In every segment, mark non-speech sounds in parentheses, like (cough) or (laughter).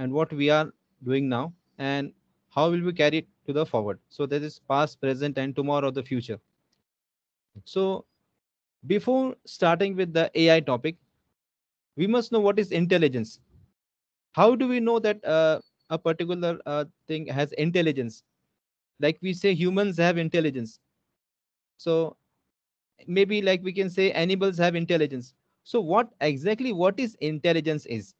and what we are doing now and how will we carry it to the forward so there is past present and tomorrow the future so before starting with the ai topic we must know what is intelligence how do we know that uh, a particular uh, thing has intelligence like we say humans have intelligence so maybe like we can say animals have intelligence so what exactly what is intelligence is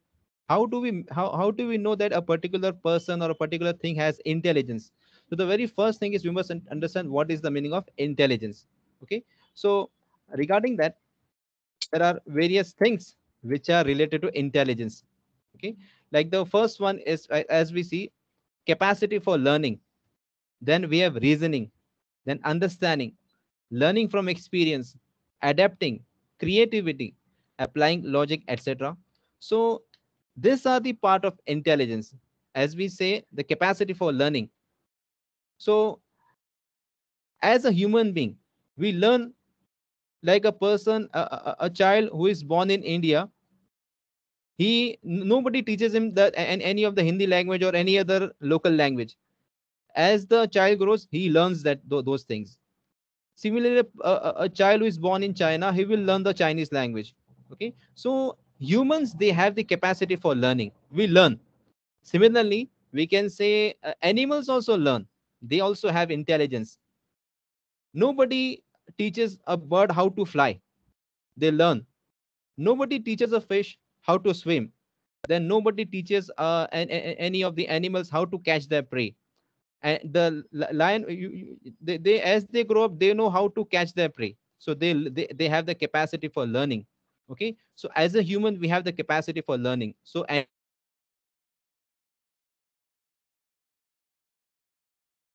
how do we how, how do we know that a particular person or a particular thing has intelligence so the very first thing is we must understand what is the meaning of intelligence okay so regarding that there are various things which are related to intelligence okay like the first one is as we see capacity for learning then we have reasoning then understanding learning from experience adapting creativity applying logic etc so these are the part of intelligence, as we say, the capacity for learning. So as a human being, we learn like a person, a, a, a child who is born in India, he nobody teaches him that and any of the hindi language or any other local language as the child grows he learns that those things similarly a, a, child who is born in china he will learn the chinese language okay so humans they have the capacity for learning we learn similarly we can say uh, animals also learn they also have intelligence nobody teaches a bird how to fly they learn nobody teaches a fish how to swim then nobody teaches uh, an, any of the animals how to catch their prey and the lion you, you, they, they as they grow up they know how to catch their prey so they, they they have the capacity for learning okay so as a human we have the capacity for learning so and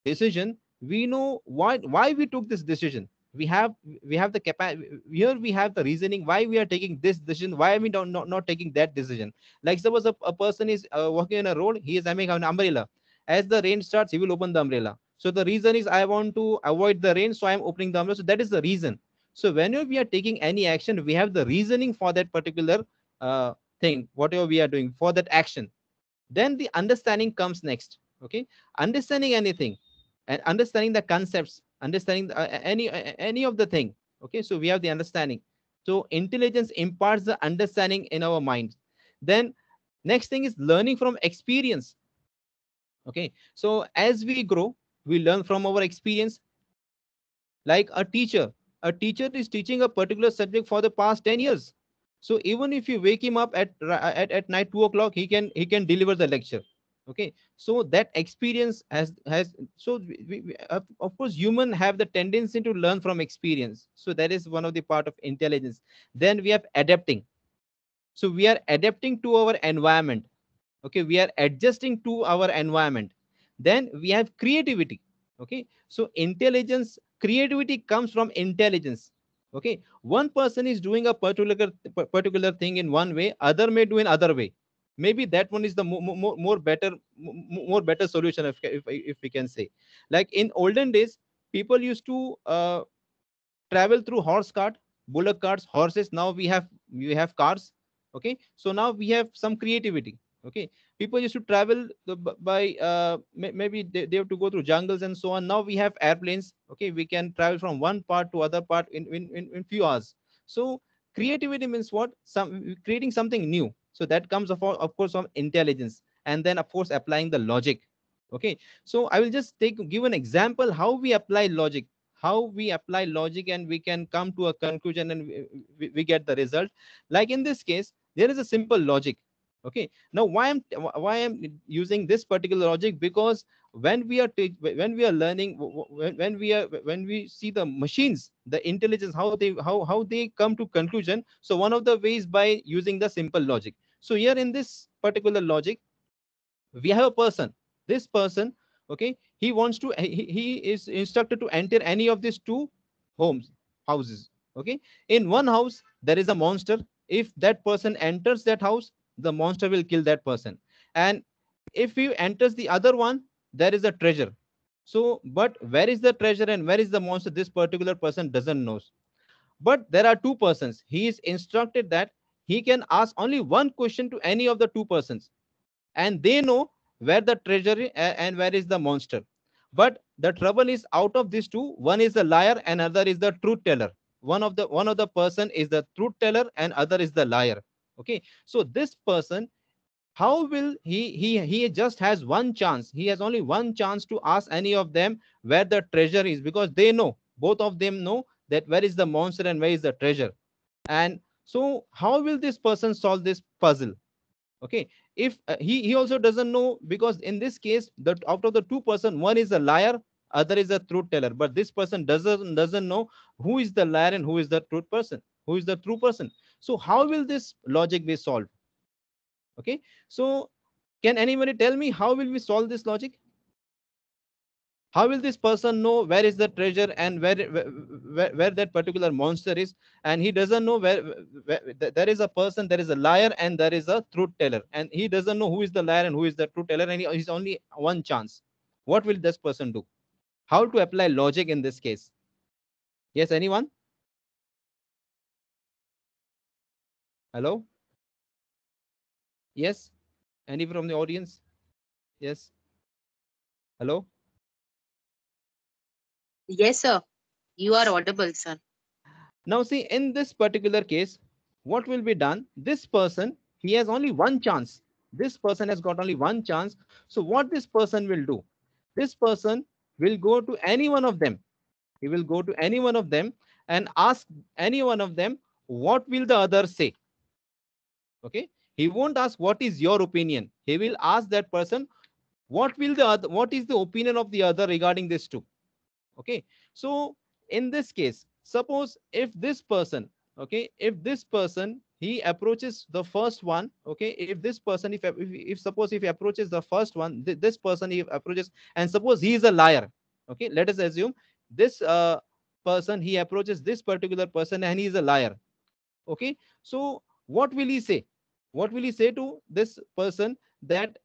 decision we know why why we took this decision we have we have the capacity here we have the reasoning why we are taking this decision why we not not, not taking that decision like suppose a, a person is uh, walking in a road he is having an umbrella as the rain starts he will open the umbrella so the reason is i want to avoid the rain so i'm opening the umbrella so that is the reason so whenever we are taking any action, we have the reasoning for that particular uh, thing, whatever we are doing for that action. Then the understanding comes next. Okay, understanding anything, and understanding the concepts, understanding uh, any uh, any of the thing. Okay, so we have the understanding. So intelligence imparts the understanding in our mind. Then next thing is learning from experience. Okay, so as we grow, we learn from our experience. Like a teacher a teacher is teaching a particular subject for the past 10 years so even if you wake him up at at, at night 2 o'clock he can he can deliver the lecture okay so that experience has has so we, we, of course human have the tendency to learn from experience so that is one of the part of intelligence then we have adapting so we are adapting to our environment okay we are adjusting to our environment then we have creativity okay so intelligence creativity comes from intelligence okay one person is doing a particular particular thing in one way other may do in other way maybe that one is the more, more, more better more better solution if, if, if we can say like in olden days people used to uh, travel through horse cart bullock carts horses now we have we have cars okay so now we have some creativity okay people used to travel by uh, maybe they, they have to go through jungles and so on now we have airplanes okay we can travel from one part to other part in in in, in few hours so creativity means what some creating something new so that comes of, of course from intelligence and then of course applying the logic okay so i will just take give an example how we apply logic how we apply logic and we can come to a conclusion and we, we get the result like in this case there is a simple logic okay now why i'm why i'm using this particular logic because when we are when we are learning when, when we are when we see the machines the intelligence how they how how they come to conclusion so one of the ways by using the simple logic so here in this particular logic we have a person this person okay he wants to he, he is instructed to enter any of these two homes houses okay in one house there is a monster if that person enters that house the monster will kill that person and if he enters the other one there is a treasure so but where is the treasure and where is the monster this particular person doesn't know but there are two persons he is instructed that he can ask only one question to any of the two persons and they know where the treasure uh, and where is the monster but the trouble is out of these two one is the liar and other is the truth teller one of the one of the person is the truth teller and other is the liar okay so this person how will he he he just has one chance he has only one chance to ask any of them where the treasure is because they know both of them know that where is the monster and where is the treasure and so how will this person solve this puzzle okay if uh, he he also doesn't know because in this case that out of the two person one is a liar other is a truth teller but this person doesn't doesn't know who is the liar and who is the truth person who is the true person so how will this logic be solved? Okay, so can anybody tell me how will we solve this logic? How will this person know where is the treasure and where where, where that particular monster is? And he doesn't know where, where, there is a person, there is a liar, and there is a truth teller, and he doesn't know who is the liar and who is the truth teller, and he is only one chance. What will this person do? How to apply logic in this case? Yes, anyone? Hello? Yes? Any from the audience? Yes? Hello? Yes, sir. You are audible, sir. Now see, in this particular case, what will be done? This person, he has only one chance. This person has got only one chance. So what this person will do? This person will go to any one of them. He will go to any one of them and ask any one of them, what will the other say? okay he won't ask what is your opinion he will ask that person what will the other what is the opinion of the other regarding this too okay so in this case suppose if this person okay if this person he approaches the first one okay if this person if if, if suppose if he approaches the first one th this person he approaches and suppose he is a liar okay let us assume this uh, person he approaches this particular person and he is a liar okay so what will he say what will he say to this person that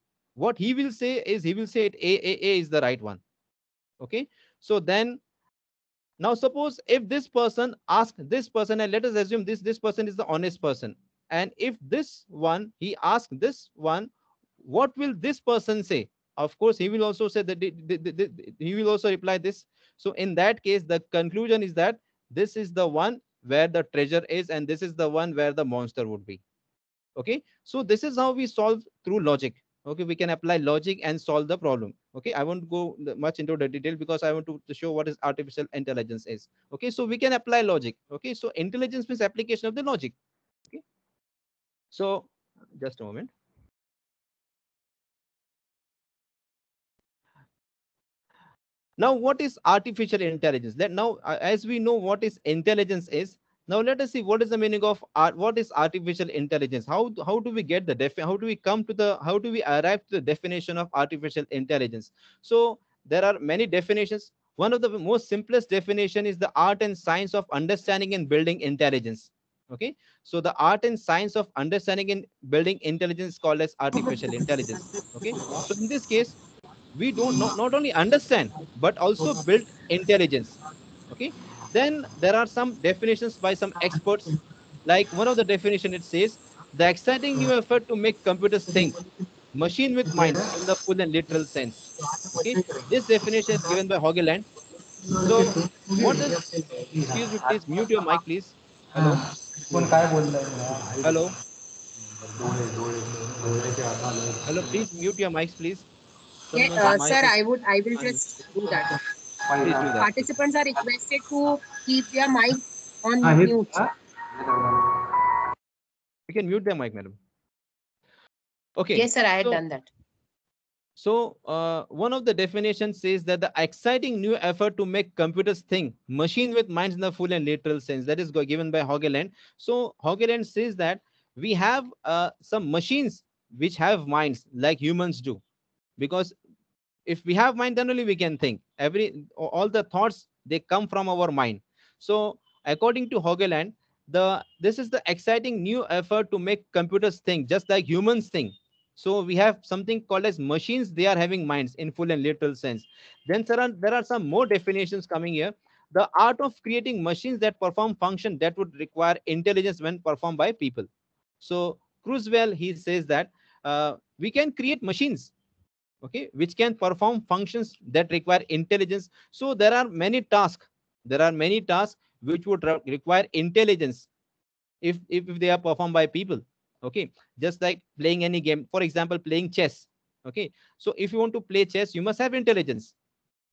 what he will say is he will say it a a a is the right one okay so then now suppose if this person asks this person and let us assume this this person is the honest person and if this one he asks this one what will this person say of course he will also say that the, the, the, he will also reply this so in that case the conclusion is that this is the one where the treasure is and this is the one where the monster would be okay so this is how we solve through logic okay we can apply logic and solve the problem okay i won't go much into the detail because i want to show what is artificial intelligence is okay so we can apply logic okay so intelligence means application of the logic okay so just a moment now what is artificial intelligence that now as we know what is intelligence is now let us see what is the meaning of art what is artificial intelligence how how do we get the def how do we come to the how do we arrive to the definition of artificial intelligence so there are many definitions one of the most simplest definition is the art and science of understanding and building intelligence okay so the art and science of understanding and building intelligence called as artificial intelligence okay so in this case we don't not, not only understand but also build intelligence okay then there are some definitions by some experts. Like one of the definition it says, the exciting new effort to make computers think, machine with mind in the full and literal sense. Okay? This definition is given by Hogeland. So what is, excuse me please, mute your mic please. Hello. Hello. Hello, please mute your mics please. Yeah, uh, sir, I would, I will just do that. Please do that. Participants are requested to keep their mic on ah, I mute. We ah. can mute their mic, madam. Okay. Yes, sir. I had so, done that. So uh, one of the definitions says that the exciting new effort to make computers think, machine with minds in the full and literal sense, that is given by Hogeland. So Hogeland says that we have uh, some machines which have minds like humans do, because if we have mind, then only we can think every all the thoughts they come from our mind so according to hogeland the this is the exciting new effort to make computers think just like humans think so we have something called as machines they are having minds in full and literal sense then there are, there are some more definitions coming here the art of creating machines that perform function that would require intelligence when performed by people so cruzwell he says that uh, we can create machines okay which can perform functions that require intelligence so there are many tasks there are many tasks which would re require intelligence if, if if they are performed by people okay just like playing any game for example playing chess okay so if you want to play chess you must have intelligence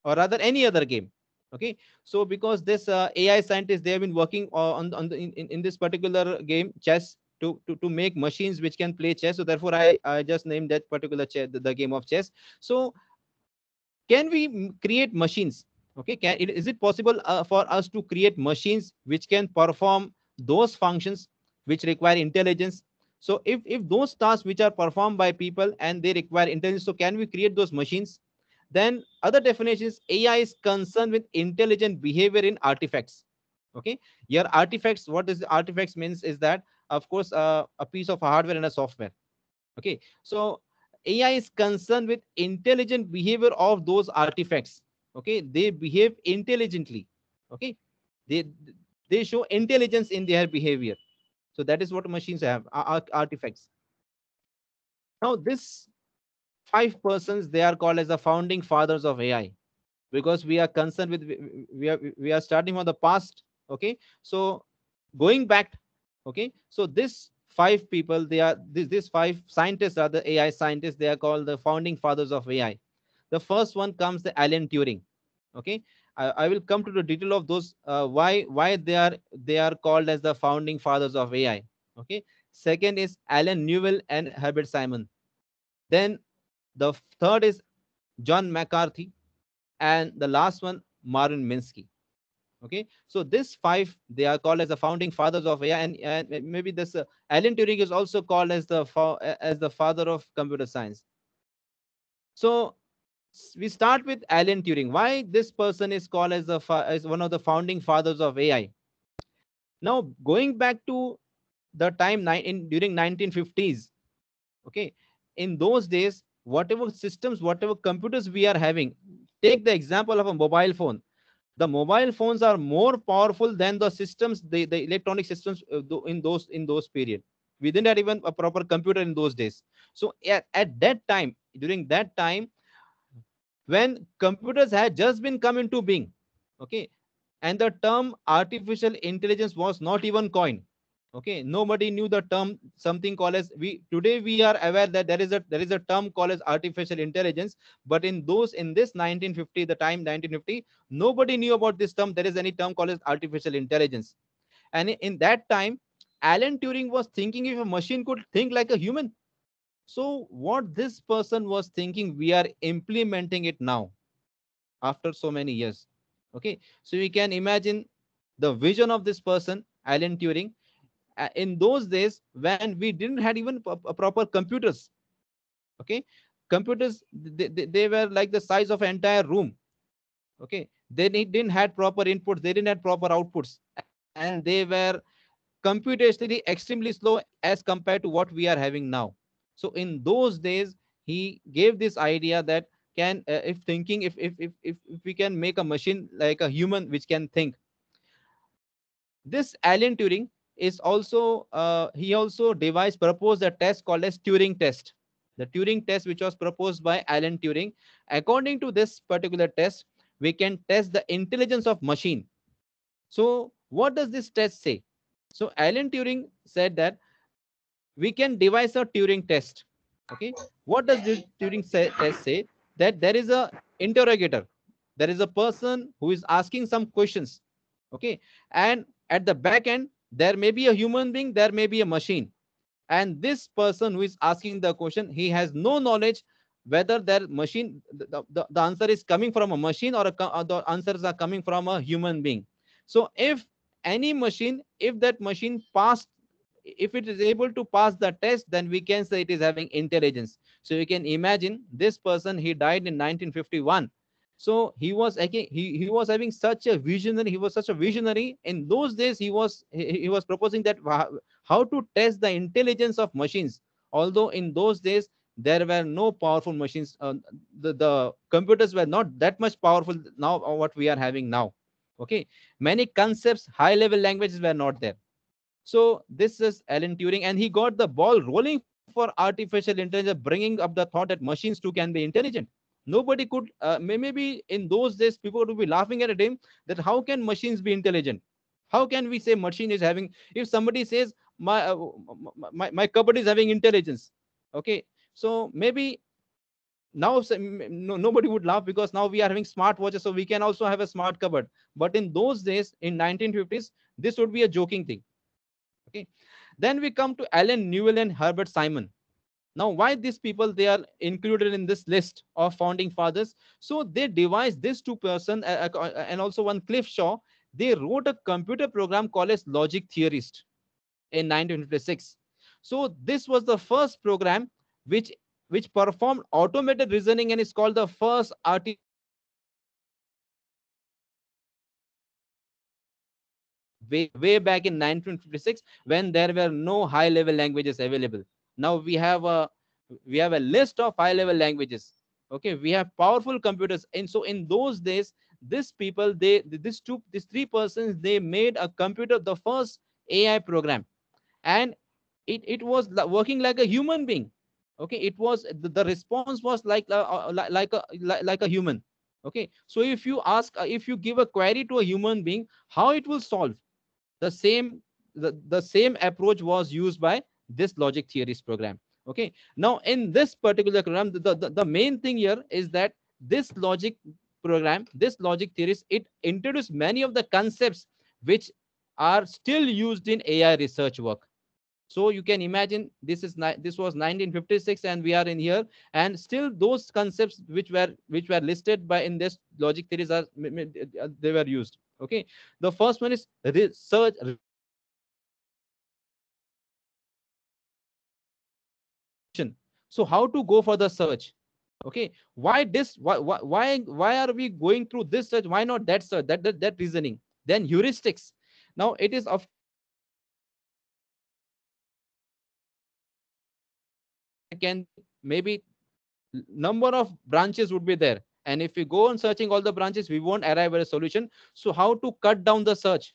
or rather any other game okay so because this uh, ai scientists they have been working uh, on, on the, in, in this particular game chess to, to, to make machines which can play chess. So therefore, I, I just named that particular chess, the, the game of chess. So can we create machines? Okay, can, is it possible uh, for us to create machines which can perform those functions which require intelligence? So if, if those tasks which are performed by people and they require intelligence, so can we create those machines? Then other definitions, AI is concerned with intelligent behavior in artifacts okay your artifacts what is artifacts means is that of course uh, a piece of hardware and a software okay so ai is concerned with intelligent behavior of those artifacts okay they behave intelligently okay they they show intelligence in their behavior so that is what machines have artifacts now this five persons they are called as the founding fathers of ai because we are concerned with we are we are starting from the past okay so going back okay so this five people they are these, these five scientists are the ai scientists they are called the founding fathers of ai the first one comes the alan turing okay i, I will come to the detail of those uh, why why they are they are called as the founding fathers of ai okay second is alan newell and herbert simon then the third is john mccarthy and the last one marvin minsky okay so this five they are called as the founding fathers of ai and, and maybe this uh, alan turing is also called as the as the father of computer science so we start with alan turing why this person is called as the as one of the founding fathers of ai now going back to the time in during 1950s okay in those days whatever systems whatever computers we are having take the example of a mobile phone the mobile phones are more powerful than the systems the, the electronic systems uh, in those in those period we didn't have even a proper computer in those days so at, at that time during that time when computers had just been come into being okay and the term artificial intelligence was not even coined okay nobody knew the term something called as we today we are aware that there is a there is a term called as artificial intelligence but in those in this 1950 the time 1950 nobody knew about this term there is any term called as artificial intelligence and in that time alan turing was thinking if a machine could think like a human so what this person was thinking we are implementing it now after so many years okay so you can imagine the vision of this person alan turing uh, in those days when we didn't had even proper computers okay computers they, they, they were like the size of entire room okay they didn't had proper inputs they didn't had proper outputs and they were computationally extremely slow as compared to what we are having now so in those days he gave this idea that can uh, if thinking if, if if if we can make a machine like a human which can think this alan turing is also uh, he also devised proposed a test called as Turing test. The Turing test, which was proposed by Alan Turing. According to this particular test, we can test the intelligence of machine. So what does this test say? So Alan Turing said that we can devise a Turing test. Okay, what does this Turing say, test say? That there is a interrogator, there is a person who is asking some questions. Okay, and at the back end there may be a human being there may be a machine and this person who is asking the question he has no knowledge whether their machine the, the, the answer is coming from a machine or, a, or the answers are coming from a human being so if any machine if that machine passed if it is able to pass the test then we can say it is having intelligence so you can imagine this person he died in 1951 so he was again he, he was having such a visionary he was such a visionary in those days he was he, he was proposing that how to test the intelligence of machines although in those days there were no powerful machines uh, the, the computers were not that much powerful now uh, what we are having now okay many concepts high level languages were not there so this is alan turing and he got the ball rolling for artificial intelligence bringing up the thought that machines too can be intelligent nobody could uh, maybe in those days people would be laughing at him that how can machines be intelligent how can we say machine is having if somebody says my uh, my, my cupboard is having intelligence okay so maybe now no, nobody would laugh because now we are having smart watches so we can also have a smart cupboard but in those days in 1950s this would be a joking thing okay then we come to alan newell and herbert simon now why these people they are included in this list of founding fathers so they devised this two person uh, uh, and also one cliff shaw they wrote a computer program called as logic theorist in 1956 so this was the first program which which performed automated reasoning and is called the first RT way, way back in 1956 when there were no high level languages available now we have a we have a list of high level languages okay we have powerful computers and so in those days these people they these two these three persons they made a computer the first ai program and it it was working like a human being okay it was the, the response was like uh, uh like like a like, like a human okay so if you ask uh, if you give a query to a human being how it will solve the same the, the same approach was used by this logic theories program okay now in this particular program the, the, the main thing here is that this logic program this logic theories it introduced many of the concepts which are still used in ai research work so you can imagine this is this was 1956 and we are in here and still those concepts which were which were listed by in this logic theories are they were used okay the first one is research so how to go for the search okay why this why why why are we going through this search why not that search that that, that reasoning then heuristics now it is of can maybe number of branches would be there and if we go on searching all the branches we won't arrive at a solution so how to cut down the search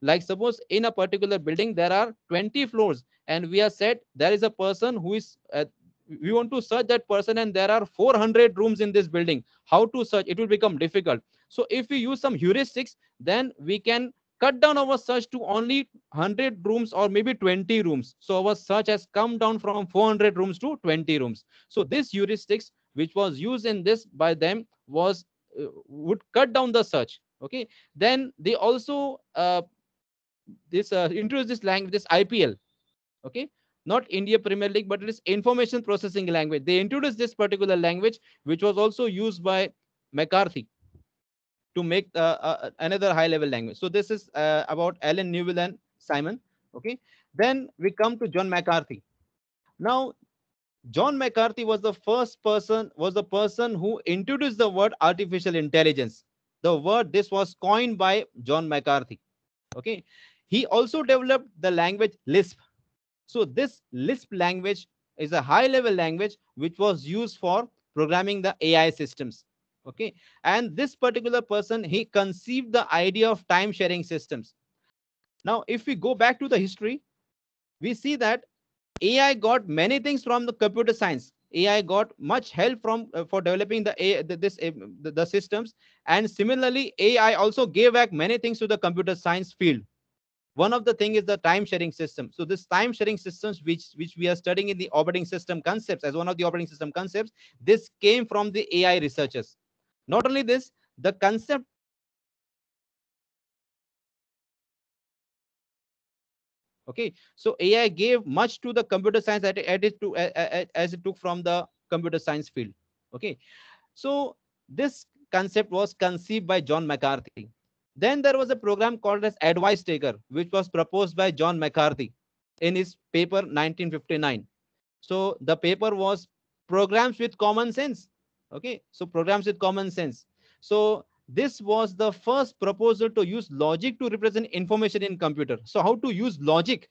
like suppose in a particular building there are 20 floors and we are said there is a person who is uh, we want to search that person and there are 400 rooms in this building how to search it will become difficult so if we use some heuristics then we can cut down our search to only 100 rooms or maybe 20 rooms so our search has come down from 400 rooms to 20 rooms so this heuristics which was used in this by them was uh, would cut down the search okay then they also uh, this uh, introduced this language this ipl okay not India Premier League, but it is information processing language. They introduced this particular language, which was also used by McCarthy to make uh, uh, another high level language. So this is uh, about Alan Newell and Simon. Okay, then we come to John McCarthy. Now, John McCarthy was the first person, was the person who introduced the word artificial intelligence. The word this was coined by John McCarthy. Okay, he also developed the language Lisp so this Lisp language is a high level language which was used for programming the AI systems. Okay. And this particular person, he conceived the idea of time sharing systems. Now, if we go back to the history, we see that AI got many things from the computer science. AI got much help from uh, for developing the, AI, the this uh, the, the systems, and similarly, AI also gave back many things to the computer science field one of the thing is the time sharing system so this time sharing systems which which we are studying in the operating system concepts as one of the operating system concepts this came from the ai researchers not only this the concept okay so ai gave much to the computer science that it added to as it took from the computer science field okay so this concept was conceived by john mccarthy then there was a program called as Advice Taker, which was proposed by John McCarthy in his paper 1959. So the paper was Programs with Common Sense. Okay, so Programs with Common Sense. So this was the first proposal to use logic to represent information in computer. So how to use logic?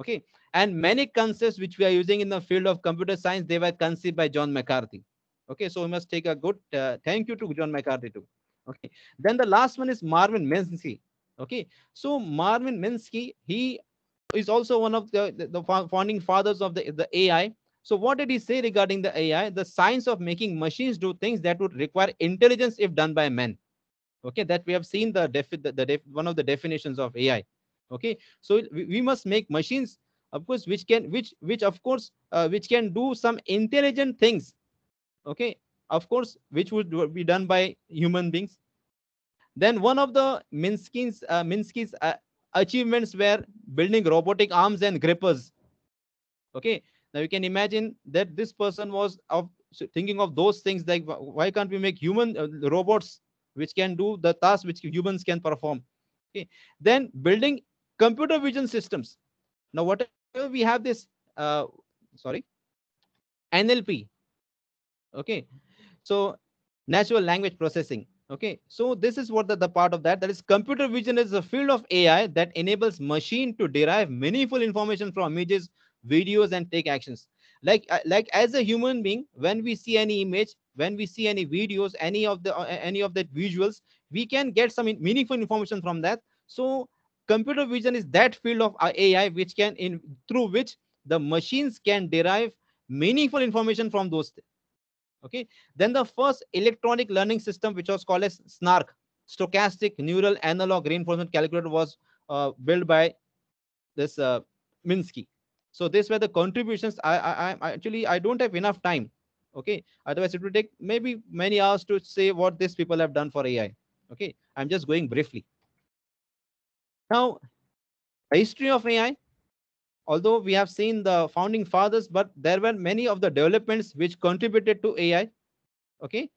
Okay, and many concepts which we are using in the field of computer science, they were conceived by John McCarthy. Okay, so we must take a good uh, thank you to John McCarthy too. Okay, then the last one is Marvin Minsky. Okay, so Marvin Minsky, he is also one of the, the, the founding fathers of the, the AI. So what did he say regarding the AI? The science of making machines do things that would require intelligence if done by men. Okay, that we have seen the, def, the, the def, one of the definitions of AI. Okay, so we, we must make machines, of course, which can which which of course uh, which can do some intelligent things okay of course which would be done by human beings then one of the minsky's uh, minsky's uh, achievements were building robotic arms and grippers okay now you can imagine that this person was of thinking of those things like why can't we make human uh, robots which can do the tasks which humans can perform okay then building computer vision systems now whatever we have this uh, sorry nlp okay so natural language processing okay so this is what the, the part of that that is computer vision is a field of ai that enables machine to derive meaningful information from images videos and take actions like uh, like as a human being when we see any image when we see any videos any of the uh, any of the visuals we can get some meaningful information from that so computer vision is that field of uh, ai which can in through which the machines can derive meaningful information from those okay then the first electronic learning system which was called as snark stochastic neural analog reinforcement calculator was uh, built by this uh, minsky so these were the contributions I, I i actually i don't have enough time okay otherwise it would take maybe many hours to say what these people have done for ai okay i'm just going briefly now history of ai although we have seen the founding fathers, but there were many of the developments which contributed to AI. Okay.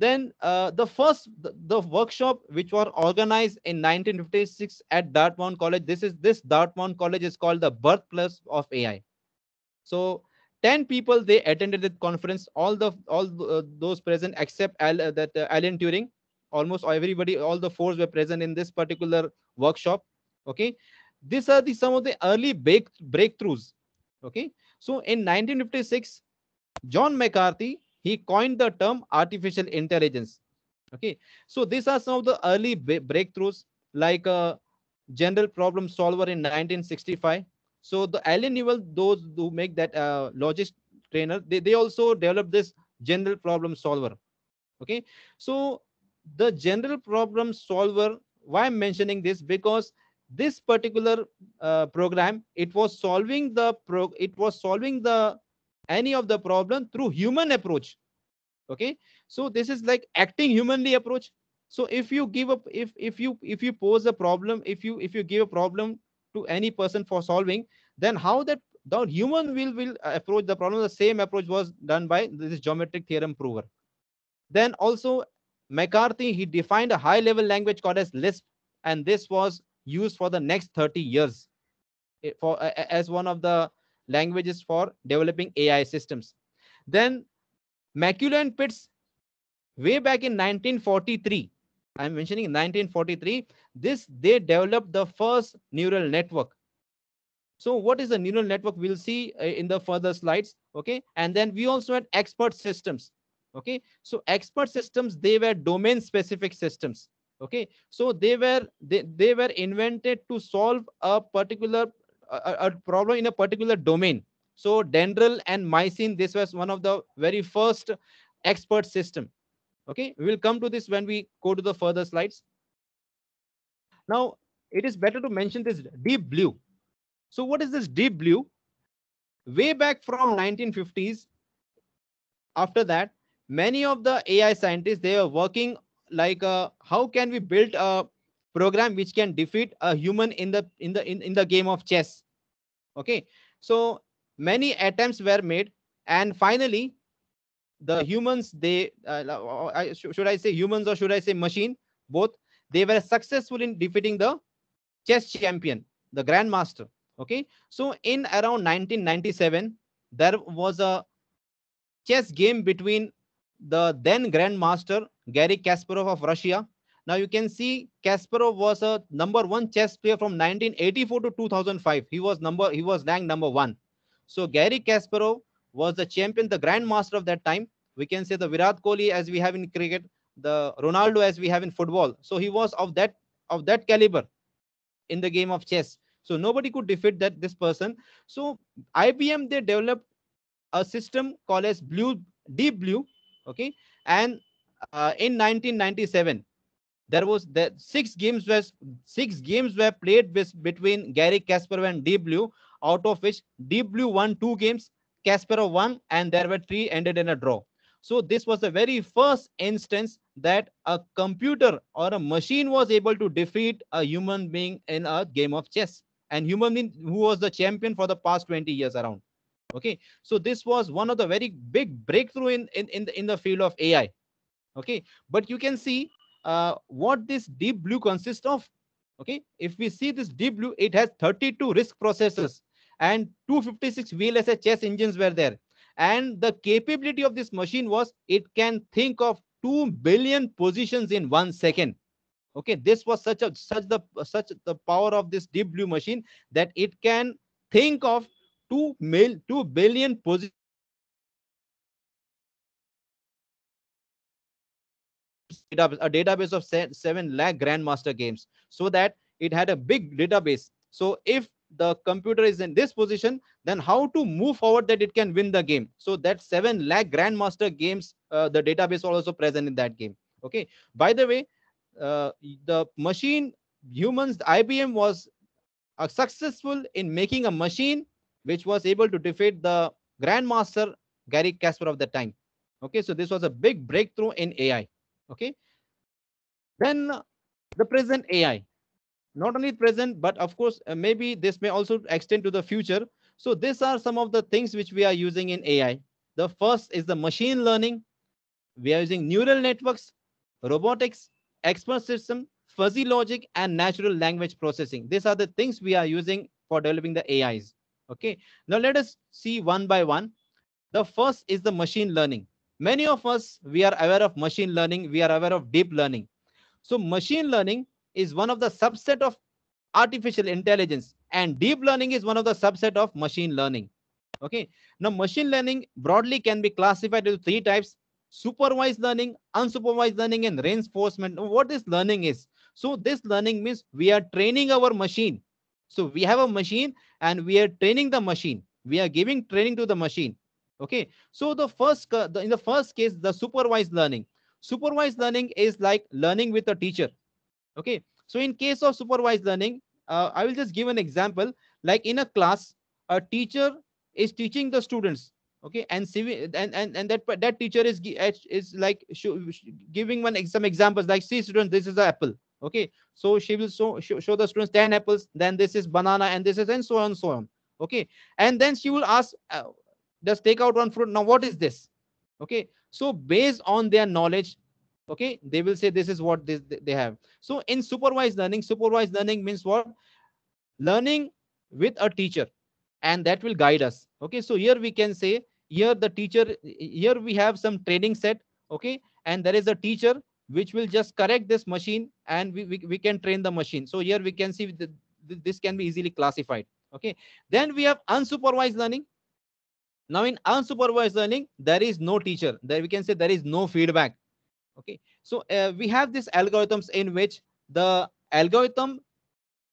Then uh, the first the, the, workshop which were organized in 1956 at Dartmouth College. This is this Dartmouth College is called the birthplace of AI. So 10 people they attended the conference. All the all uh, those present except Al, uh, that uh, Alan Turing. Almost everybody, all the fours were present in this particular workshop. Okay, these are the some of the early break, breakthroughs. Okay. So in 1956, John McCarthy, he coined the term artificial intelligence. Okay. So these are some of the early breakthroughs like a uh, general problem solver in 1965. So the Alan Newell, those who make that uh, logic trainer, they, they also developed this general problem solver. Okay. So the general problem solver, why I'm mentioning this? Because this particular uh, program it was solving the pro it was solving the any of the problem through human approach okay so this is like acting humanly approach so if you give up if if you if you pose a problem if you if you give a problem to any person for solving then how that the human will will uh, approach the problem the same approach was done by this geometric theorem prover then also mccarthy he defined a high level language called as lisp and this was used for the next 30 years for as one of the languages for developing AI systems. Then Macula and Pitts, way back in 1943, I'm mentioning 1943, this they developed the first neural network. So what is the neural network? We'll see uh, in the further slides. Okay. And then we also had expert systems. Okay. So expert systems, they were domain specific systems okay so they were they, they were invented to solve a particular a, a problem in a particular domain so dendral and mycin this was one of the very first expert system okay we will come to this when we go to the further slides now it is better to mention this deep blue so what is this deep blue way back from 1950s after that many of the ai scientists they were working like uh, how can we build a program which can defeat a human in the in the in, in the game of chess okay so many attempts were made and finally the humans they uh, I, should i say humans or should i say machine both they were successful in defeating the chess champion the grandmaster okay so in around 1997 there was a chess game between the then grandmaster Gary Kasparov of Russia. Now you can see Kasparov was a number one chess player from 1984 to 2005. He was number he was ranked number one. So Gary Kasparov was the champion, the grandmaster of that time. We can say the Virat Kohli as we have in cricket, the Ronaldo as we have in football. So he was of that of that caliber in the game of chess. So nobody could defeat that this person. So IBM they developed a system called as Blue Deep Blue, okay, and uh, in 1997 there was the six games was six games were played with, between Gary Kasparov and Deep Blue, out of which Deep Blue won two games, Kasparov won, and there were three ended in a draw. So this was the very first instance that a computer or a machine was able to defeat a human being in a game of chess. And human being who was the champion for the past 20 years around. Okay. So this was one of the very big breakthrough in, in, in, the, in the field of AI okay but you can see uh, what this deep blue consists of okay if we see this deep blue it has 32 risk processors and 256 vlss chess engines were there and the capability of this machine was it can think of 2 billion positions in 1 second okay this was such a such the such the power of this deep blue machine that it can think of 2 mil 2 billion positions database, a database of 7 lakh grandmaster games so that it had a big database. So if the computer is in this position, then how to move forward that it can win the game. So that 7 lakh grandmaster games, uh, the database also present in that game. Okay. By the way, uh, the machine humans, IBM was uh, successful in making a machine which was able to defeat the grandmaster Gary Kasparov at the time. Okay, so this was a big breakthrough in AI. Okay. Then the present AI, not only present, but of course, uh, maybe this may also extend to the future. So these are some of the things which we are using in AI. The first is the machine learning. We are using neural networks, robotics, expert system, fuzzy logic, and natural language processing. These are the things we are using for developing the AIs. Okay. Now let us see one by one. The first is the machine learning many of us we are aware of machine learning we are aware of deep learning so machine learning is one of the subset of artificial intelligence and deep learning is one of the subset of machine learning okay now machine learning broadly can be classified into three types supervised learning unsupervised learning and reinforcement what this learning is so this learning means we are training our machine so we have a machine and we are training the machine we are giving training to the machine okay so the first in the first case the supervised learning supervised learning is like learning with a teacher okay so in case of supervised learning uh, i will just give an example like in a class a teacher is teaching the students okay and and and, and that that teacher is is like giving one some examples like see students this is an apple okay so she will show, show the students 10 apples then this is banana and this is and so on so on okay and then she will ask uh, just take out one fruit now what is this okay so based on their knowledge okay they will say this is what they they have so in supervised learning supervised learning means what learning with a teacher and that will guide us okay so here we can say here the teacher here we have some training set okay and there is a teacher which will just correct this machine and we, we, we can train the machine so here we can see the, this can be easily classified okay then we have unsupervised learning now in unsupervised learning, there is no teacher. There we can say there is no feedback. Okay. So uh, we have these algorithms in which the algorithm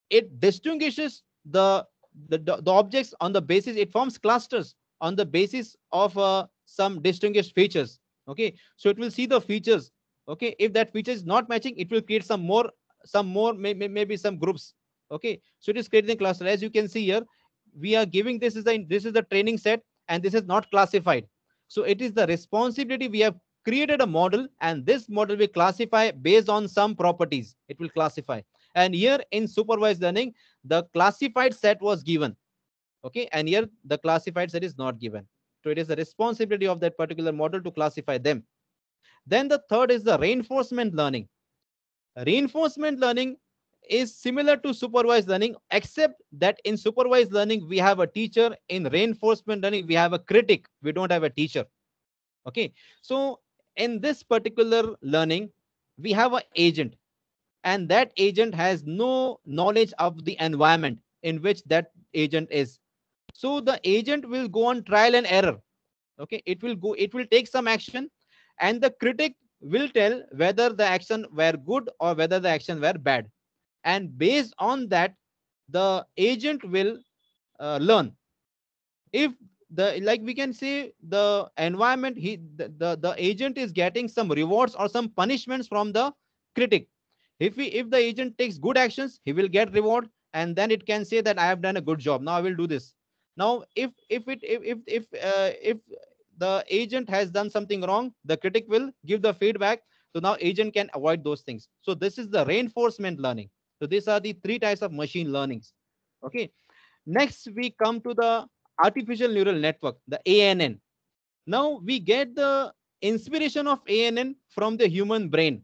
it distinguishes the, the the objects on the basis it forms clusters on the basis of uh, some distinguished features. Okay. So it will see the features. Okay. If that feature is not matching, it will create some more some more may, may, maybe some groups. Okay. So it is creating cluster. As you can see here, we are giving this is the this is the training set and this is not classified. So it is the responsibility we have created a model and this model will classify based on some properties. It will classify. And here in supervised learning, the classified set was given. Okay. And here the classified set is not given. So it is the responsibility of that particular model to classify them. Then the third is the reinforcement learning. Reinforcement learning is similar to supervised learning, except that in supervised learning, we have a teacher. In reinforcement learning, we have a critic. We don't have a teacher. Okay. So in this particular learning, we have an agent and that agent has no knowledge of the environment in which that agent is. So the agent will go on trial and error. Okay. It will go, it will take some action and the critic will tell whether the action were good or whether the action were bad and based on that the agent will uh, learn if the like we can say the environment he the, the, the agent is getting some rewards or some punishments from the critic if we if the agent takes good actions he will get reward and then it can say that i have done a good job now i will do this now if if it if if if, uh, if the agent has done something wrong the critic will give the feedback so now agent can avoid those things so this is the reinforcement learning so these are the three types of machine learnings. Okay. Next, we come to the artificial neural network, the ANN. Now we get the inspiration of ANN from the human brain.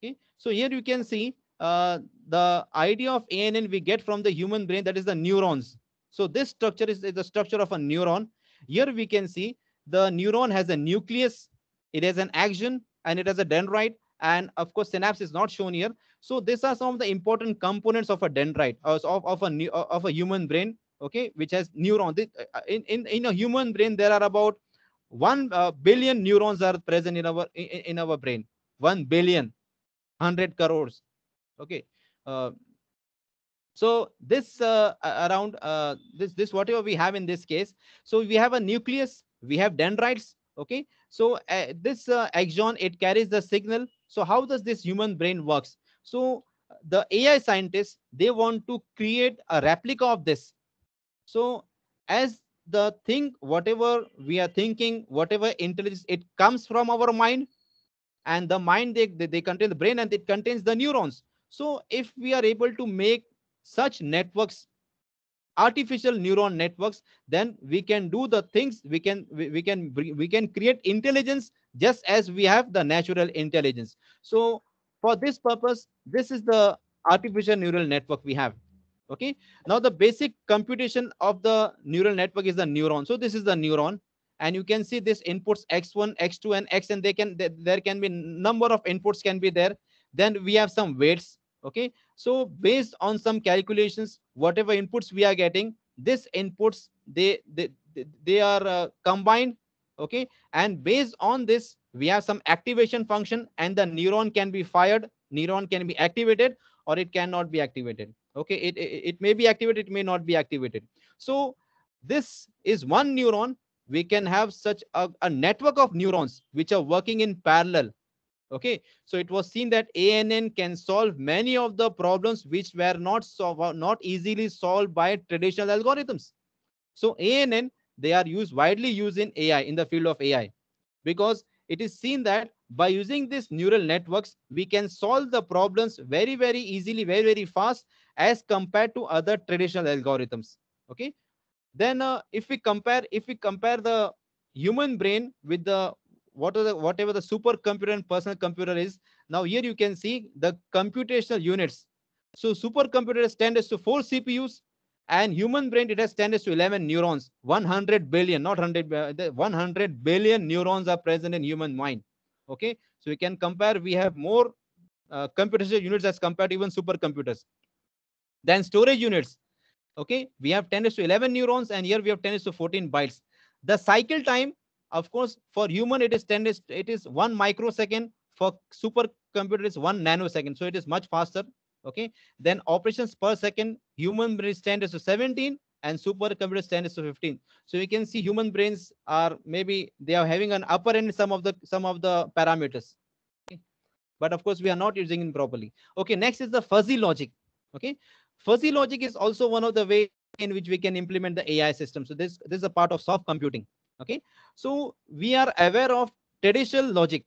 Okay. So here you can see uh, the idea of ANN we get from the human brain, that is the neurons. So this structure is, is the structure of a neuron. Here we can see the neuron has a nucleus, it has an axon, and it has a dendrite. And of course, synapse is not shown here so these are some of the important components of a dendrite uh, of, of a new uh, of a human brain okay which has neurons uh, in, in in a human brain there are about 1 uh, billion neurons are present in our in, in our brain 1 billion 100 crores okay uh, so this uh, around uh, this this whatever we have in this case so we have a nucleus we have dendrites okay so uh, this uh, axon it carries the signal so how does this human brain works so the AI scientists, they want to create a replica of this. So as the thing, whatever we are thinking, whatever intelligence, it comes from our mind and the mind, they, they, they contain the brain and it contains the neurons. So if we are able to make such networks artificial neuron networks then we can do the things we can we, we, can we can create intelligence just as we have the natural intelligence so for this purpose, this is the artificial neural network we have. Okay. Now the basic computation of the neural network is the neuron. So this is the neuron and you can see this inputs x1 x2 and x and they can they, there can be number of inputs can be there then we have some weights okay so based on some calculations whatever inputs we are getting this inputs they they they are uh, combined okay and based on this we have some activation function and the neuron can be fired neuron can be activated or it cannot be activated okay it, it, it may be activated it may not be activated so this is one neuron we can have such a, a network of neurons which are working in parallel okay so it was seen that ann can solve many of the problems which were not so not easily solved by traditional algorithms so ann they are used widely used in ai in the field of ai because it is seen that by using these neural networks, we can solve the problems very, very easily, very, very fast as compared to other traditional algorithms. Okay. Then uh, if we compare, if we compare the human brain with the what the, whatever the supercomputer and personal computer is, now here you can see the computational units. So supercomputer stands to four CPUs, and human brain it has 10 to 11 neurons 100 billion not 100 uh, 100 billion neurons are present in human mind okay so we can compare we have more uh, computational units as compared to even supercomputers then storage units okay we have 10 to 11 neurons and here we have 10 to 14 bytes the cycle time of course for human it is 10 is it is 1 microsecond for supercomputer is 1 nanosecond so it is much faster okay then operations per second human brain standards to 17 and supercomputer standards to 15 so you can see human brains are maybe they are having an upper end some of the some of the parameters okay? but of course we are not using it properly okay next is the fuzzy logic okay fuzzy logic is also one of the way in which we can implement the ai system so this this is a part of soft computing okay so we are aware of traditional logic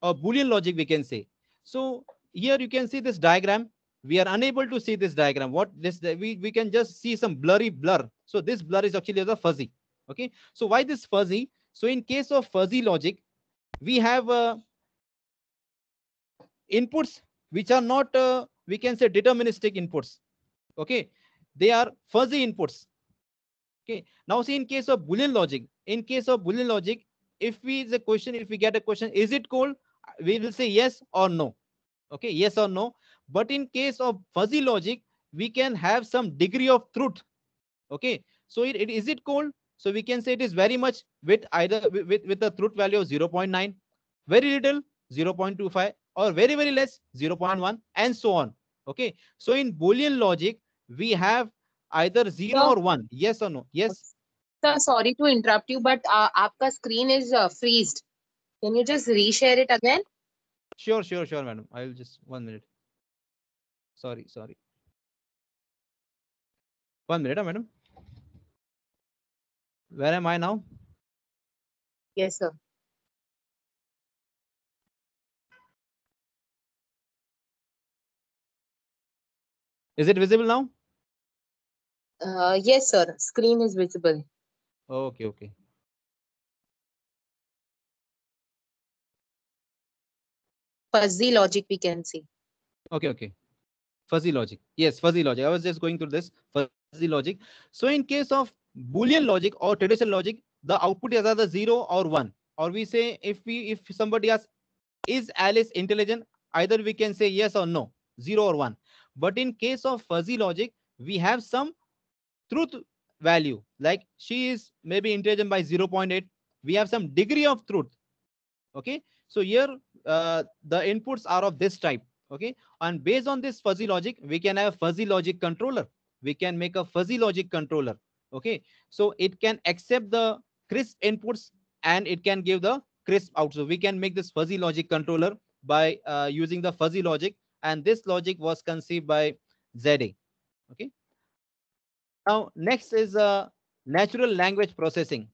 or boolean logic we can say so here you can see this diagram we are unable to see this diagram what this we, we can just see some blurry blur so this blur is actually the fuzzy okay so why this fuzzy so in case of fuzzy logic we have uh, inputs which are not uh, we can say deterministic inputs okay they are fuzzy inputs okay now see in case of boolean logic in case of boolean logic if we the question if we get a question is it cold we will say yes or no okay yes or no but in case of fuzzy logic, we can have some degree of truth. Okay. So it, it is it cold? So we can say it is very much with either with, with the truth value of 0.9, very little 0.25 or very, very less 0.1 and so on. Okay. So in Boolean logic, we have either 0 or 1. Yes or no? Yes. Sir, sorry to interrupt you, but uh, aapka screen is uh, freezed. Can you just reshare it again? Sure, sure, sure, madam. I'll just one minute sorry sorry one minute madam where am i now yes sir is it visible now uh, yes sir screen is visible okay okay fuzzy logic we can see okay okay fuzzy logic yes fuzzy logic i was just going through this fuzzy logic so in case of boolean logic or traditional logic the output is either 0 or 1 or we say if we if somebody asks is alice intelligent either we can say yes or no 0 or 1 but in case of fuzzy logic we have some truth value like she is maybe intelligent by 0.8 we have some degree of truth okay so here uh, the inputs are of this type okay and based on this fuzzy logic we can have fuzzy logic controller we can make a fuzzy logic controller okay so it can accept the crisp inputs and it can give the crisp out so we can make this fuzzy logic controller by uh, using the fuzzy logic and this logic was conceived by ZA okay now next is uh, natural language processing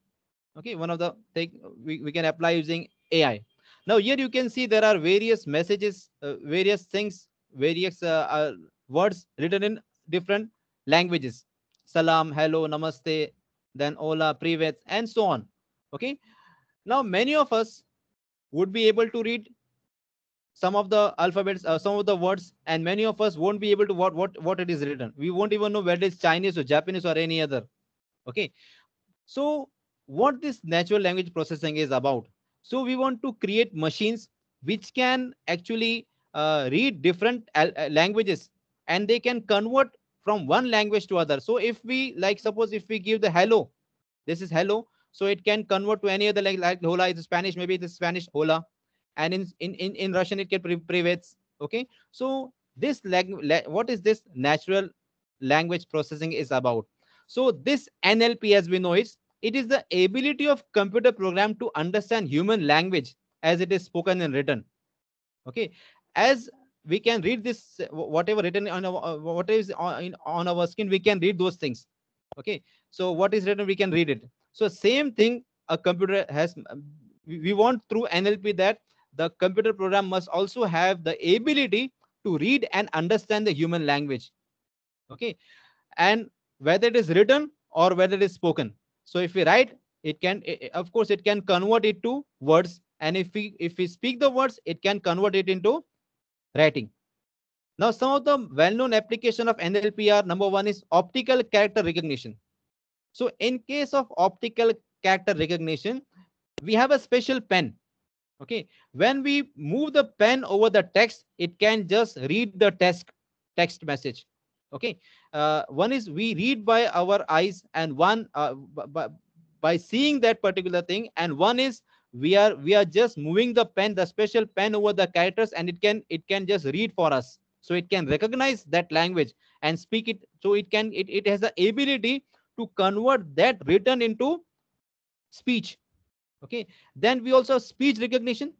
okay one of the thing we, we can apply using AI now here you can see there are various messages, uh, various things, various uh, uh words written in different languages. Salam, hello, namaste, then hola, privets, and so on. Okay. Now many of us would be able to read some of the alphabets uh, some of the words and many of us won't be able to what what what it is written we won't even know whether it's chinese or japanese or any other okay so what this natural language processing is about so we want to create machines which can actually uh, read different uh, uh, languages and they can convert from one language to other. So if we like, suppose if we give the hello, this is hello. So it can convert to any other like, like hola is Spanish, maybe it's Spanish hola. And in, in, in, in Russian, it can prevents. Okay. So this language, what is this natural language processing is about? So this NLP, as we know, is it is the ability of computer program to understand human language as it is spoken and written. Okay, as we can read this whatever written on our, uh, what is on, on our skin, we can read those things. Okay, so what is written, we can read it. So same thing a computer has. We want through NLP that the computer program must also have the ability to read and understand the human language okay and whether it is written or whether it is spoken so if we write, it can, of course, it can convert it to words. And if we, if we speak the words, it can convert it into writing. Now, some of the well-known application of NLP are number one is optical character recognition. So in case of optical character recognition, we have a special pen. Okay, when we move the pen over the text, it can just read the text text message okay uh, one is we read by our eyes and one uh, by, by seeing that particular thing and one is we are we are just moving the pen the special pen over the characters and it can it can just read for us so it can recognize that language and speak it so it can it, it has the ability to convert that written into speech okay then we also have speech recognition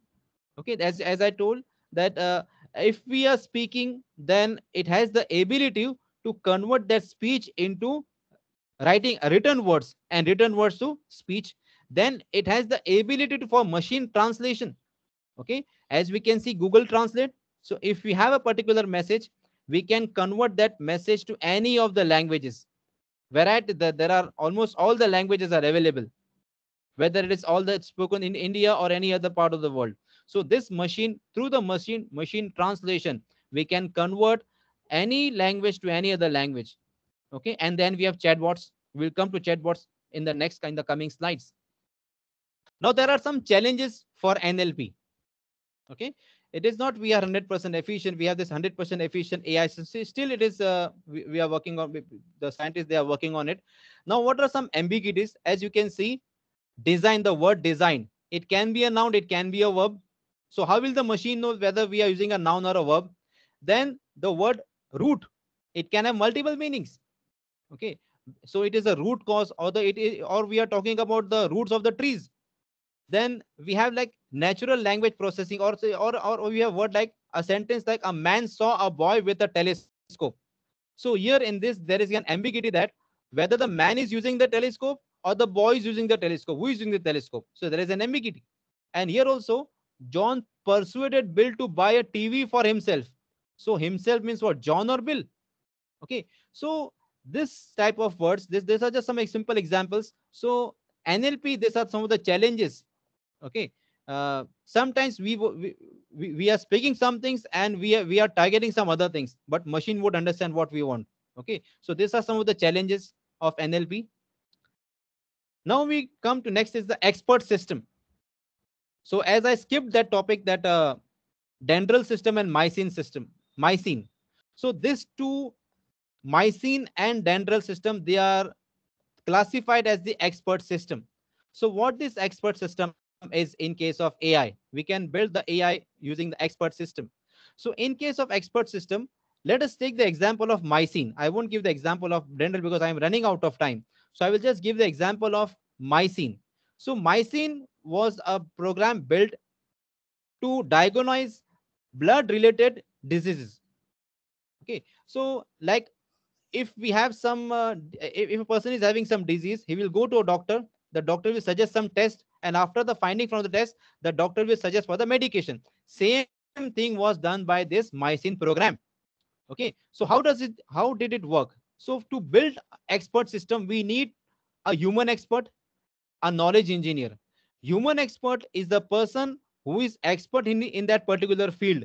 okay as as i told that uh, if we are speaking then it has the ability to convert that speech into writing uh, written words and written words to speech then it has the ability to, for machine translation okay as we can see google translate so if we have a particular message we can convert that message to any of the languages Whereat, the, there are almost all the languages are available whether it is all that spoken in india or any other part of the world so this machine through the machine machine translation we can convert any language to any other language. Okay, and then we have chatbots. We'll come to chatbots in the next in the coming slides. Now there are some challenges for NLP. Okay, it is not we are 100% efficient. We have this 100% efficient AI. So still, it is uh, we, we are working on the scientists. They are working on it. Now, what are some ambiguities? As you can see, design the word design. It can be a noun. It can be a verb. So how will the machine know whether we are using a noun or a verb? Then the word root it can have multiple meanings okay so it is a root cause or the it is or we are talking about the roots of the trees then we have like natural language processing or or or we have word like a sentence like a man saw a boy with a telescope so here in this there is an ambiguity that whether the man is using the telescope or the boy is using the telescope who is using the telescope so there is an ambiguity and here also john persuaded bill to buy a tv for himself so himself means what? John or Bill. Okay. So this type of words, this, these are just some simple examples. So NLP, these are some of the challenges. Okay. Uh, sometimes we, we we are speaking some things and we are, we are targeting some other things, but machine would understand what we want. Okay. So these are some of the challenges of NLP. Now we come to next is the expert system. So as I skipped that topic that uh, dendral system and mycin system mycin. So these two mycin and dendral system, they are classified as the expert system. So what this expert system is in case of AI, we can build the AI using the expert system. So in case of expert system, let us take the example of mycin. I won't give the example of dendral because I'm running out of time. So I will just give the example of mycin. So mycin was a program built to diagnose blood related diseases okay so like if we have some uh, if, if a person is having some disease he will go to a doctor the doctor will suggest some test and after the finding from the test the doctor will suggest for the medication same thing was done by this mycin program okay so how does it how did it work so to build expert system we need a human expert a knowledge engineer human expert is the person who is expert in, in that particular field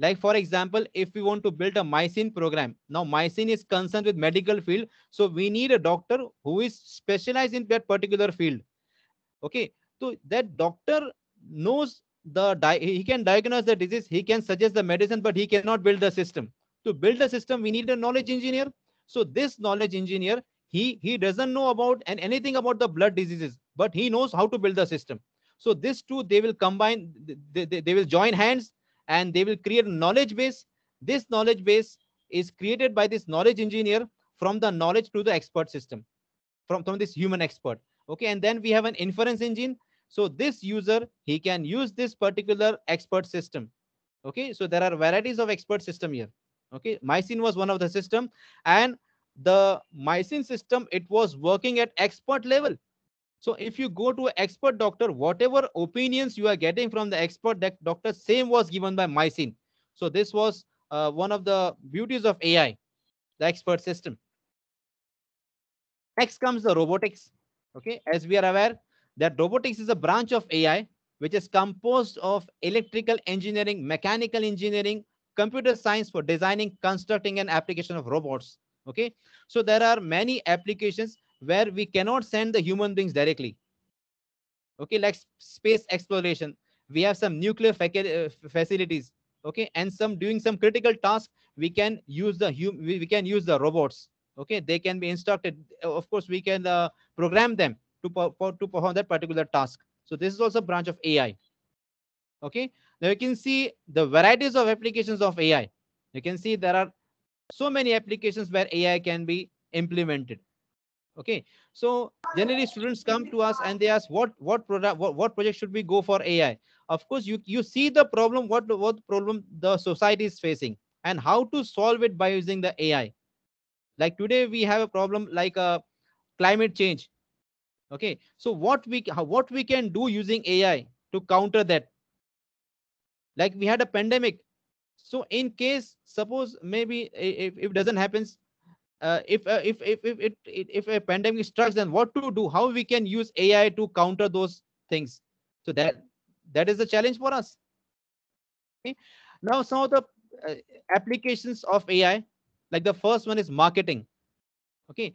like for example if we want to build a mycin program now mycin is concerned with medical field so we need a doctor who is specialized in that particular field okay so that doctor knows the he can diagnose the disease he can suggest the medicine but he cannot build the system to build a system we need a knowledge engineer so this knowledge engineer he he doesn't know about and anything about the blood diseases but he knows how to build the system so these two they will combine they, they, they will join hands and they will create knowledge base. This knowledge base is created by this knowledge engineer from the knowledge to the expert system, from, from this human expert. Okay, and then we have an inference engine. So this user, he can use this particular expert system. Okay, so there are varieties of expert system here. Okay, Mycin was one of the system and the Mycin system, it was working at expert level. So if you go to expert doctor, whatever opinions you are getting from the expert that doctor, same was given by Mycin. So this was uh, one of the beauties of AI, the expert system. Next comes the robotics. Okay, as we are aware that robotics is a branch of AI which is composed of electrical engineering, mechanical engineering, computer science for designing, constructing, and application of robots. Okay, so there are many applications where we cannot send the human beings directly okay like space exploration we have some nuclear uh, facilities okay and some doing some critical task we can use the hum we can use the robots okay they can be instructed of course we can uh, program them to, per to perform that particular task so this is also a branch of ai okay now you can see the varieties of applications of ai you can see there are so many applications where ai can be implemented okay so generally students come to us and they ask what what product what, what project should we go for ai of course you you see the problem what what problem the society is facing and how to solve it by using the ai like today we have a problem like a uh, climate change okay so what we what we can do using ai to counter that like we had a pandemic so in case suppose maybe if, if it doesn't happens uh, if, uh, if, if if it if a pandemic strikes then what to do how we can use ai to counter those things so that that is the challenge for us okay. now some of the uh, applications of ai like the first one is marketing okay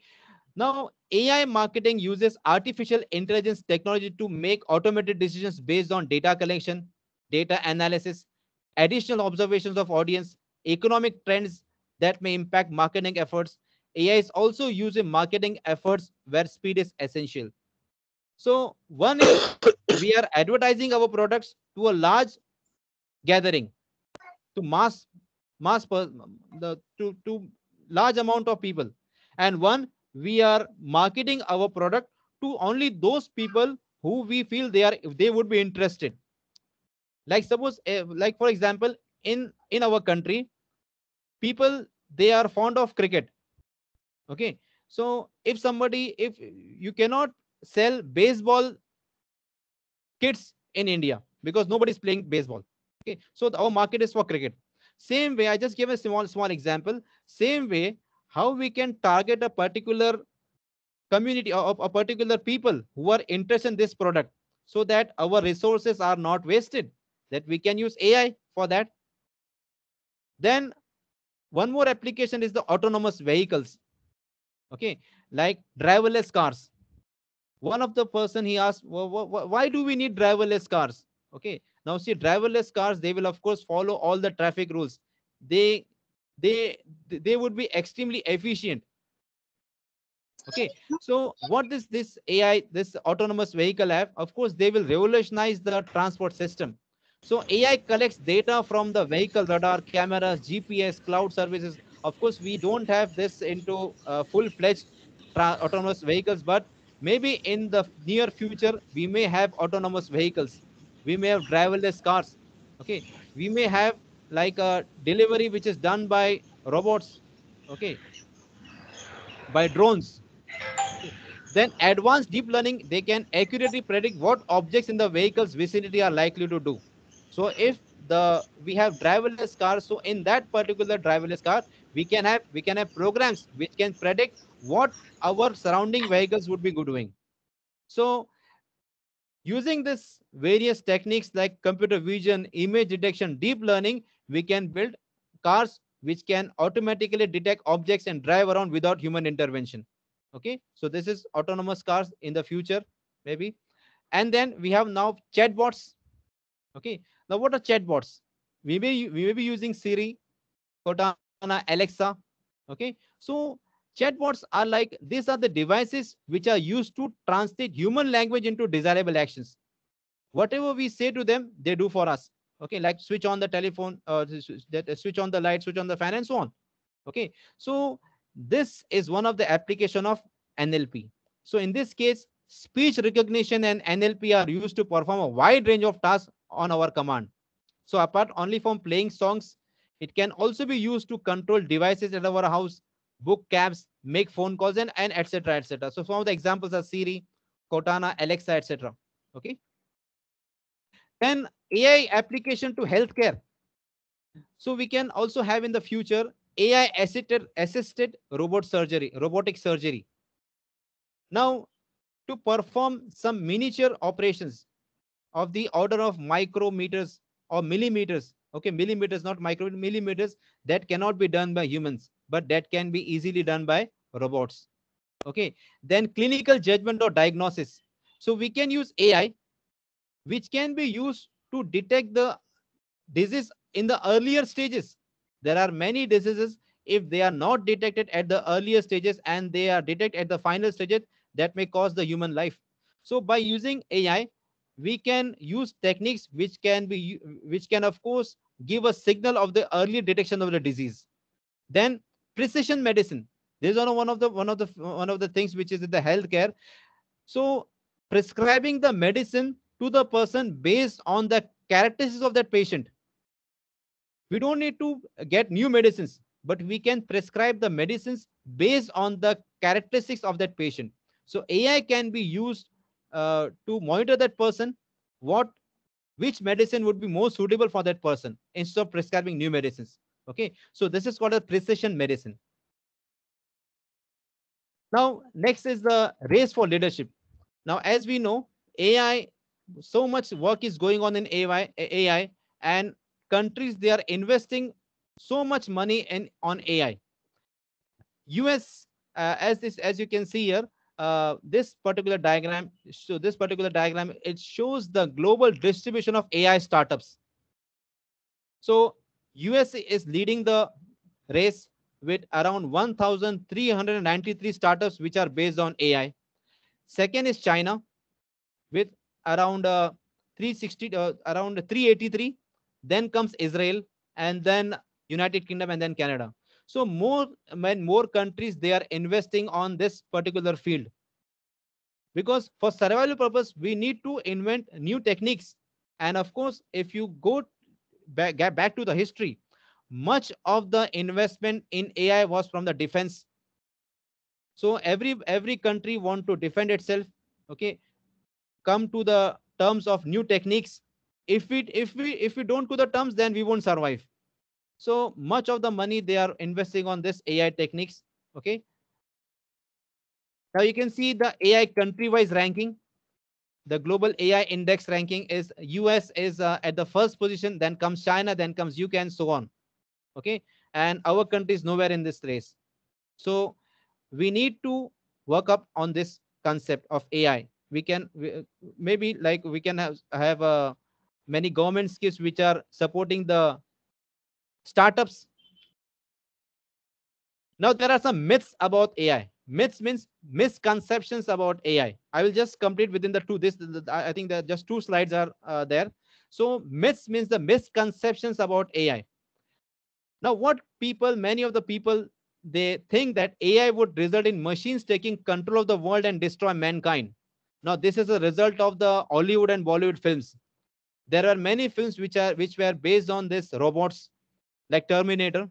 now ai marketing uses artificial intelligence technology to make automated decisions based on data collection data analysis additional observations of audience economic trends that may impact marketing efforts AI is also used in marketing efforts where speed is essential. So one is we are advertising our products to a large gathering, to mass mass per, the to to large amount of people, and one we are marketing our product to only those people who we feel they are they would be interested. Like suppose eh, like for example in in our country, people they are fond of cricket okay so if somebody if you cannot sell baseball kits in india because nobody is playing baseball okay so the, our market is for cricket same way i just gave a small small example same way how we can target a particular community or a particular people who are interested in this product so that our resources are not wasted that we can use ai for that then one more application is the autonomous vehicles okay like driverless cars one of the person he asked why do we need driverless cars okay now see driverless cars they will of course follow all the traffic rules they they they would be extremely efficient okay so what is this ai this autonomous vehicle have? of course they will revolutionize the transport system so ai collects data from the vehicle radar cameras gps cloud services of course, we don't have this into uh, full-fledged autonomous vehicles, but maybe in the near future, we may have autonomous vehicles. We may have driverless cars. Okay, we may have like a delivery which is done by robots. Okay, by drones. Then advanced deep learning, they can accurately predict what objects in the vehicle's vicinity are likely to do. So if the we have driverless cars, so in that particular driverless car, we can have we can have programs which can predict what our surrounding vehicles would be doing so using this various techniques like computer vision image detection deep learning we can build cars which can automatically detect objects and drive around without human intervention okay so this is autonomous cars in the future maybe and then we have now chatbots okay now what are chatbots we may we may be using siri cortana Alexa. Okay. So chatbots are like, these are the devices which are used to translate human language into desirable actions. Whatever we say to them, they do for us. Okay. Like switch on the telephone, uh, uh switch on the light, switch on the fan and so on. Okay. So this is one of the application of NLP. So in this case, speech recognition and NLP are used to perform a wide range of tasks on our command. So apart only from playing songs, it can also be used to control devices at our house, book cabs, make phone calls, and and etc. etc. So some of the examples are Siri, Cortana, Alexa, etc. Okay. Then AI application to healthcare. So we can also have in the future AI assisted assisted robot surgery, robotic surgery. Now, to perform some miniature operations of the order of micrometers or millimeters okay millimeters not micro millimeters that cannot be done by humans but that can be easily done by robots okay then clinical judgment or diagnosis so we can use ai which can be used to detect the disease in the earlier stages there are many diseases if they are not detected at the earlier stages and they are detected at the final stages that may cause the human life so by using ai we can use techniques which can be which can of course give a signal of the early detection of the disease then precision medicine this is one of the one of the one of the things which is in the healthcare so prescribing the medicine to the person based on the characteristics of that patient we don't need to get new medicines but we can prescribe the medicines based on the characteristics of that patient so ai can be used uh, to monitor that person what which medicine would be more suitable for that person instead of prescribing new medicines okay so this is called a precision medicine now next is the race for leadership now as we know ai so much work is going on in ai ai and countries they are investing so much money in on ai us uh, as this as you can see here uh, this particular diagram, so this particular diagram, it shows the global distribution of AI startups. So USA is leading the race with around 1,393 startups which are based on AI. Second is China with around uh, 360, uh, around 383. Then comes Israel and then United Kingdom and then Canada. So more when more countries they are investing on this particular field. Because for survival purpose, we need to invent new techniques. And of course, if you go back, back to the history, much of the investment in AI was from the defense. So every every country want to defend itself. Okay, come to the terms of new techniques. If we if we if we don't to the terms, then we won't survive. So much of the money they are investing on this AI techniques. Okay. Now you can see the AI country-wise ranking. The global AI index ranking is US is uh, at the first position, then comes China, then comes UK, and so on. Okay, and our country is nowhere in this race. So we need to work up on this concept of AI. We can we, maybe like we can have have uh, many government schemes which are supporting the startups. Now there are some myths about AI. Myths means misconceptions about AI. I will just complete within the two. This I think that just two slides are uh, there. So myths means the misconceptions about AI. Now what people, many of the people, they think that AI would result in machines taking control of the world and destroy mankind. Now this is a result of the Hollywood and Bollywood films. There are many films which are which were based on this robots like Terminator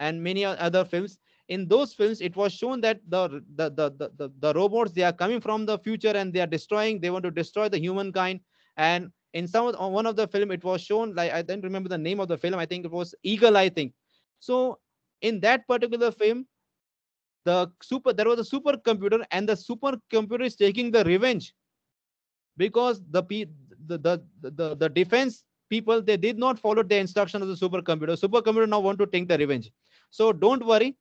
and many other films. In those films, it was shown that the, the, the, the, the, the robots, they are coming from the future and they are destroying, they want to destroy the humankind. And in some of, one of the film, it was shown, like I don't remember the name of the film. I think it was Eagle, I think. So in that particular film, the super there was a supercomputer and the supercomputer is taking the revenge because the the the the, the defense people they did not follow the instruction of the supercomputer supercomputer now want to take the revenge so don't worry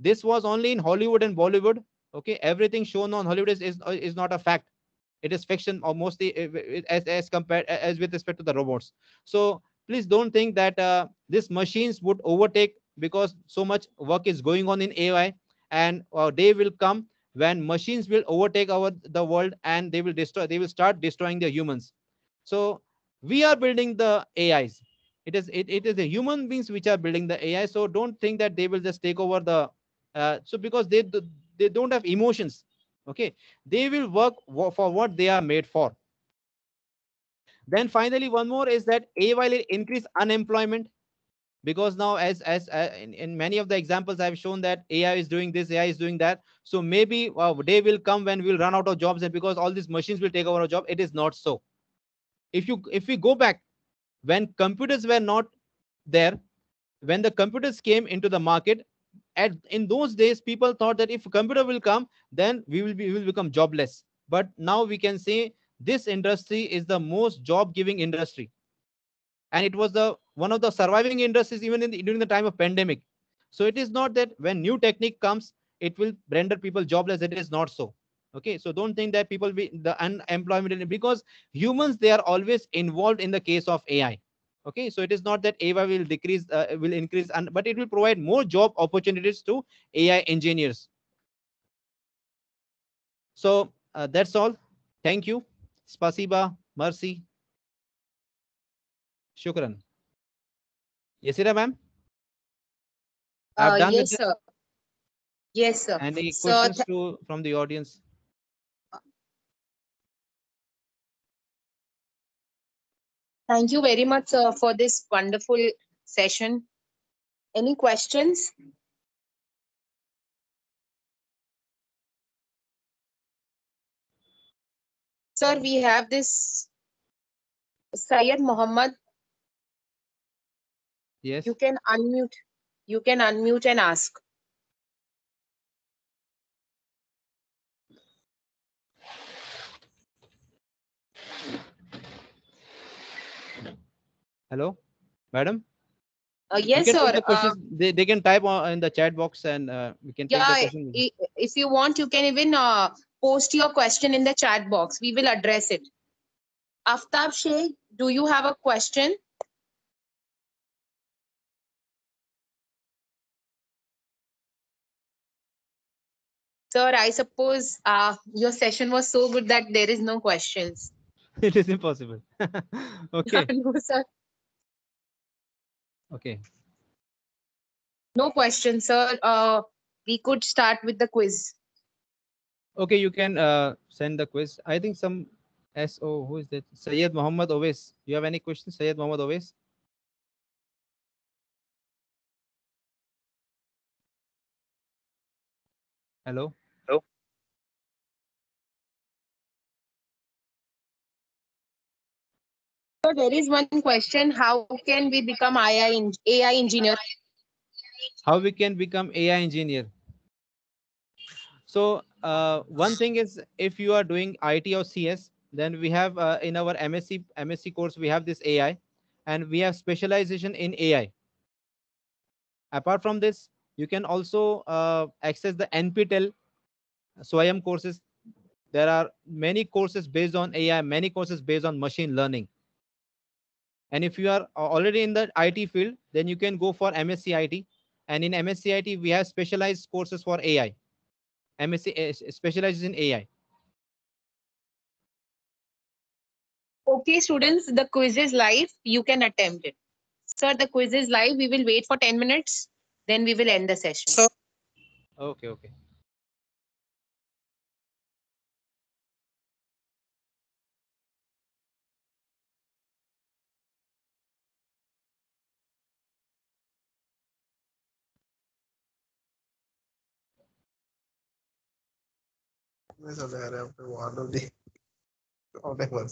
this was only in hollywood and bollywood okay everything shown on hollywood is is, is not a fact it is fiction or mostly eh, eh, eh, as as compared as with respect to the robots so please don't think that uh, these machines would overtake because so much work is going on in ai and a uh, day will come when machines will overtake our the world and they will destroy they will start destroying the humans so we are building the ais it is it, it is the human beings which are building the ai so don't think that they will just take over the uh, so because they they don't have emotions okay they will work for what they are made for then finally one more is that ai will increase unemployment because now as as uh, in, in, many of the examples i've shown that ai is doing this ai is doing that so maybe a uh, day will come when we'll run out of jobs and because all these machines will take over our job it is not so if you if we go back when computers were not there when the computers came into the market at in those days people thought that if a computer will come then we will be we will become jobless but now we can say this industry is the most job giving industry and it was the one of the surviving industries even in the, during the time of pandemic so it is not that when new technique comes it will render people jobless it is not so okay so don't think that people be the unemployment because humans they are always involved in the case of ai okay so it is not that ai will decrease uh, will increase and but it will provide more job opportunities to ai engineers so uh, that's all thank you spasiba mercy shukran yesira ma'am uh, yes, sir. Uh, yes sir yes sir any so questions to, from the audience Thank you very much, sir, for this wonderful session. Any questions? Sir, we have this Syed Muhammad. Yes. You can unmute. You can unmute and ask. hello madam uh, yes sir uh, they, they can type on, in the chat box and uh, we can yeah, if you want you can even uh, post your question in the chat box we will address it aftab sheikh do you have a question Sir, I suppose uh, your session was so good that there is no questions. (laughs) It is impossible. (laughs) okay. (laughs) no, sir. Okay. No question, sir. Uh, we could start with the quiz. Okay, you can uh, send the quiz. I think some SO, who is that? Sayed Muhammad Owais. You have any questions, Sayed Muhammad Owais? Hello? So there is one question. How can we become AI, AI engineer? How we can become AI engineer? So uh, one thing is if you are doing IT or CS, then we have uh, in our MSc MSc course, we have this AI and we have specialization in AI. Apart from this, you can also uh, access the NPTEL SWAYAM courses. There are many courses based on AI, many courses based on machine learning. And if you are uh, already in the IT field, then you can go for MSc IT. And in MSc IT, we have specialized courses for AI. MSc eh, specializes in AI. Okay, students, the quiz is live. You can attempt it. Sir, the quiz is live. We will wait for 10 minutes. Then we will end the session. So okay, okay. mas there after one of the all